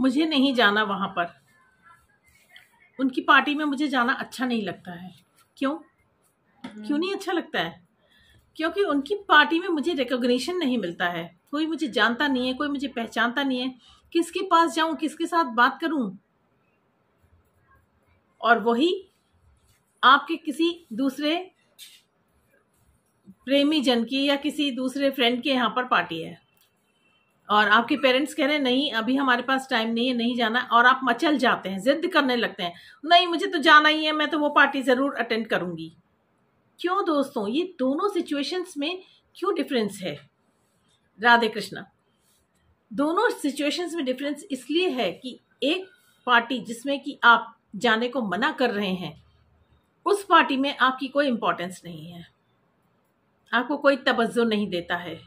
मुझे नहीं जाना वहाँ पर उनकी पार्टी में मुझे जाना अच्छा नहीं लगता है क्यों क्यों नहीं अच्छा लगता है क्योंकि उनकी पार्टी में मुझे रिकोगशन नहीं मिलता है कोई मुझे जानता नहीं है कोई मुझे पहचानता नहीं है किसके पास जाऊं किसके साथ बात करूं और वही आपके किसी दूसरे प्रेमी जन की या किसी दूसरे फ्रेंड के यहाँ पर पार्टी है और आपके पेरेंट्स कह रहे हैं नहीं अभी हमारे पास टाइम नहीं है नहीं जाना और आप मचल जाते हैं जिद करने लगते हैं नहीं मुझे तो जाना ही है मैं तो वो पार्टी ज़रूर अटेंड करूँगी क्यों दोस्तों ये दोनों सिचुएशंस में क्यों डिफरेंस है राधे कृष्णा दोनों सिचुएशंस में डिफरेंस इसलिए है कि एक पार्टी जिसमें कि आप जाने को मना कर रहे हैं उस पार्टी में आपकी कोई इम्पोर्टेंस नहीं है आपको कोई तवज्जो नहीं देता है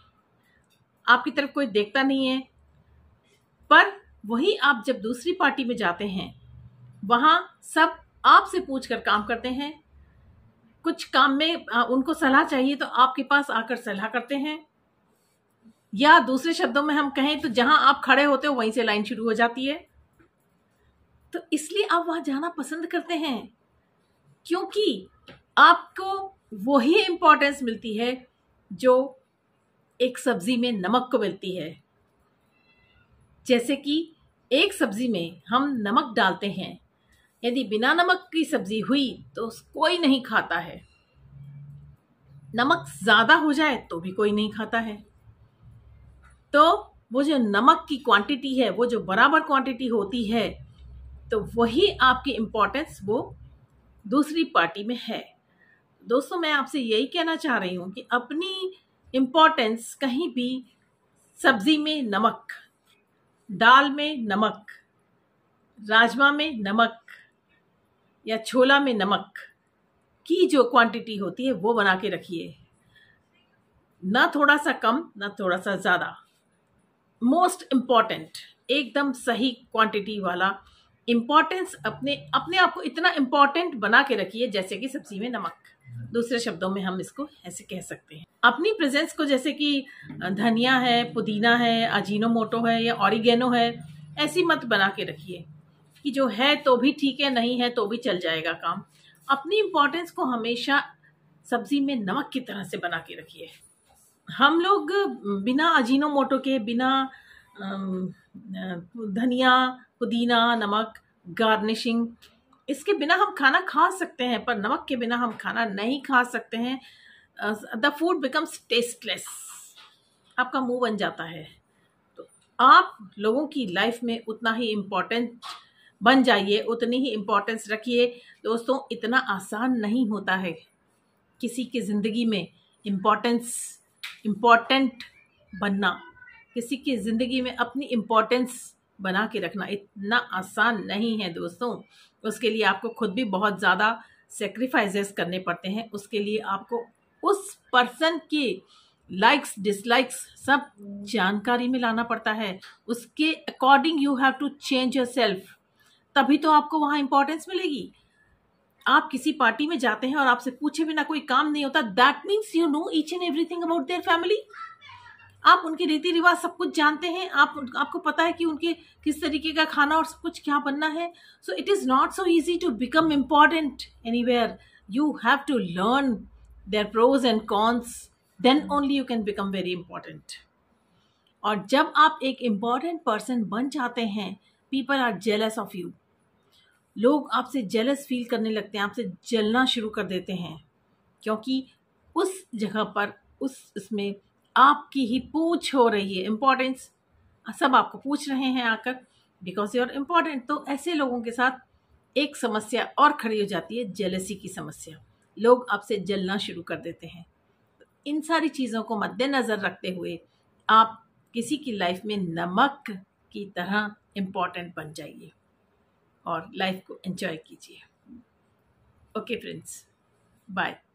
आपकी तरफ कोई देखता नहीं है पर वही आप जब दूसरी पार्टी में जाते हैं वहाँ सब आपसे पूछ कर काम करते हैं कुछ काम में उनको सलाह चाहिए तो आपके पास आकर सलाह करते हैं या दूसरे शब्दों में हम कहें तो जहां आप खड़े होते हो वहीं से लाइन शुरू हो जाती है तो इसलिए आप वहां जाना पसंद करते हैं क्योंकि आपको वही इंपॉर्टेंस मिलती है जो एक सब्जी में नमक को मिलती है जैसे कि एक सब्जी में हम नमक डालते हैं यदि बिना नमक की सब्जी हुई तो कोई नहीं खाता है नमक ज़्यादा हो जाए तो भी कोई नहीं खाता है तो वो जो नमक की क्वांटिटी है वो जो बराबर क्वांटिटी होती है तो वही आपकी इम्पोर्टेंस वो दूसरी पार्टी में है दोस्तों मैं आपसे यही कहना चाह रही हूँ कि अपनी इम्पोर्टेंस कहीं भी सब्जी में नमक दाल में नमक राजमा में नमक या छोला में नमक की जो क्वांटिटी होती है वो बना के रखिए ना थोड़ा सा कम ना थोड़ा सा ज़्यादा मोस्ट इम्पॉर्टेंट एकदम सही क्वांटिटी वाला इम्पॉर्टेंस अपने अपने आप को इतना इम्पॉर्टेंट बना के रखिए जैसे कि सब्जी में नमक दूसरे शब्दों में हम इसको ऐसे कह सकते हैं अपनी प्रेजेंस को जैसे कि धनिया है पुदीना है अजीनो मोटो है या ऑरिगेनो है ऐसी मत बना के रखिए कि जो है तो भी ठीक है नहीं है तो भी चल जाएगा काम अपनी इम्पोर्टेंस को हमेशा सब्जी में नमक की तरह से बना के रखिए हम लोग बिना अजीनो मोटो के बिना धनिया पुदीना नमक गार्निशिंग इसके बिना हम खाना खा सकते हैं पर नमक के बिना हम खाना नहीं खा सकते हैं द फूड बिकम्स टेस्टलेस आपका मुंह बन जाता है तो आप लोगों की लाइफ में उतना ही इम्पोर्टेंट बन जाइए उतनी ही इम्पोर्टेंस रखिए दोस्तों इतना आसान नहीं होता है किसी की ज़िंदगी में इम्पोर्टेंस इम्पोर्टेंट बनना किसी की ज़िंदगी में अपनी इम्पोर्टेंस बना के रखना इतना आसान नहीं है दोस्तों उसके लिए आपको खुद भी बहुत ज़्यादा सेक्रीफाइजेस करने पड़ते हैं उसके लिए आपको उस पर्सन की लाइक्स डिसलाइक्स सब जानकारी में लाना पड़ता है उसके according you have to change yourself तभी तो आपको वहाँ इंपॉर्टेंस मिलेगी आप किसी पार्टी में जाते हैं और आपसे पूछे बिना कोई काम नहीं होता that means you know each and everything about their family आप उनके रीति रिवाज सब कुछ जानते हैं आप आपको पता है कि उनके किस तरीके का खाना और सब कुछ क्या बनना है so it is not so easy to become important anywhere you have to learn their pros and cons then only you can become very important और जब आप एक इम्पॉर्टेंट पर्सन बन जाते हैं people are jealous of you लोग आपसे jealous feel करने लगते हैं आपसे जलना शुरू कर देते हैं क्योंकि उस जगह पर उस इसमें आपकी ही पूछ हो रही है इम्पोर्टेंस हाँ, सब आपको पूछ रहे हैं आकर बिकॉज यू आर इम्पॉर्टेंट तो ऐसे लोगों के साथ एक समस्या और खड़ी हो जाती है जेलसी की समस्या लोग आपसे जलना शुरू कर देते हैं इन सारी चीज़ों को मद्देनज़र रखते हुए आप किसी की लाइफ में नमक की तरह इम्पॉर्टेंट बन जाइए और लाइफ को एंजॉय कीजिए ओके फ्रेंड्स बाय